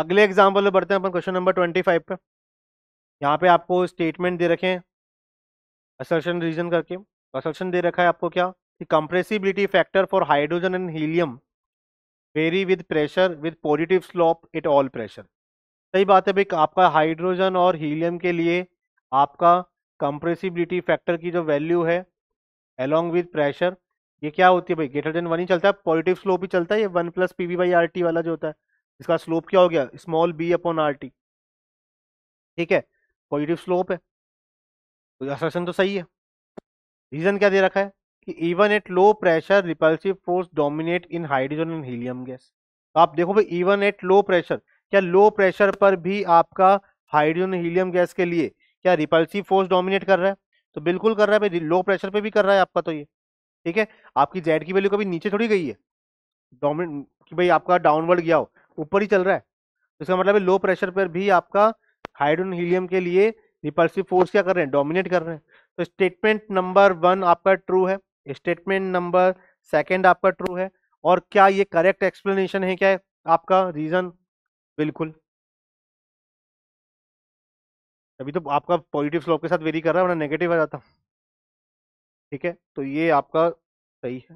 अगले एग्जाम्पल में बढ़ते हैं अपन क्वेश्चन नंबर ट्वेंटी फाइव पे यहाँ पे आपको स्टेटमेंट दे रखे हैं असर्शन रीजन करके असर्शन दे रखा है आपको क्या कि compressibility factor for hydrogen and helium vary with pressure with positive slope it all pressure सही बात है भाई आपका हाइड्रोजन और हीलियम के लिए आपका कंप्रेसिबिलिटी फैक्टर की जो वैल्यू है अलॉन्ग विद प्रेशर ये क्या होती है भाई ग्रेटर देन वन ही चलता है पॉजिटिव स्लोप ही चलता है ये one plus P V by R T वाला जो होता है इसका स्लोप क्या हो गया small B upon R T ठीक है पॉजिटिव स्लोप है तो असर्शन तो सही है रीजन क्या दे रखा है कि even at low pressure repulsive force dominate in hydrogen and helium gas तो आप देखो भाई इवन एट लो प्रेशर क्या लो प्रेशर पर भी आपका हाइड्रोजन हीलियम गैस के लिए क्या रिपल्सिव फोर्स डोमिनेट कर रहा है तो बिल्कुल कर रहा है भाई लो प्रेशर पे भी कर रहा है आपका तो ये ठीक है आपकी जेड की वैल्यू कभी नीचे थोड़ी गई है डोमिनेट कि भाई आपका डाउनवर्ड गया हो ऊपर ही चल रहा है तो इसका मतलब है लो प्रेशर पर भी आपका हाइड्रोन हीलियम के लिए रिपल्सिव फोर्स क्या कर रहे हैं डोमिनेट कर रहे हैं तो स्टेटमेंट नंबर वन आपका ट्रू है स्टेटमेंट नंबर सेकेंड आपका ट्रू है और क्या ये करेक्ट एक्सप्लेनेशन है क्या है? आपका रीजन बिल्कुल अभी तो आपका पॉजिटिव स्लोप के साथ वेरी कर रहा है वरना नेगेटिव आ जाता ठीक है तो ये आपका सही है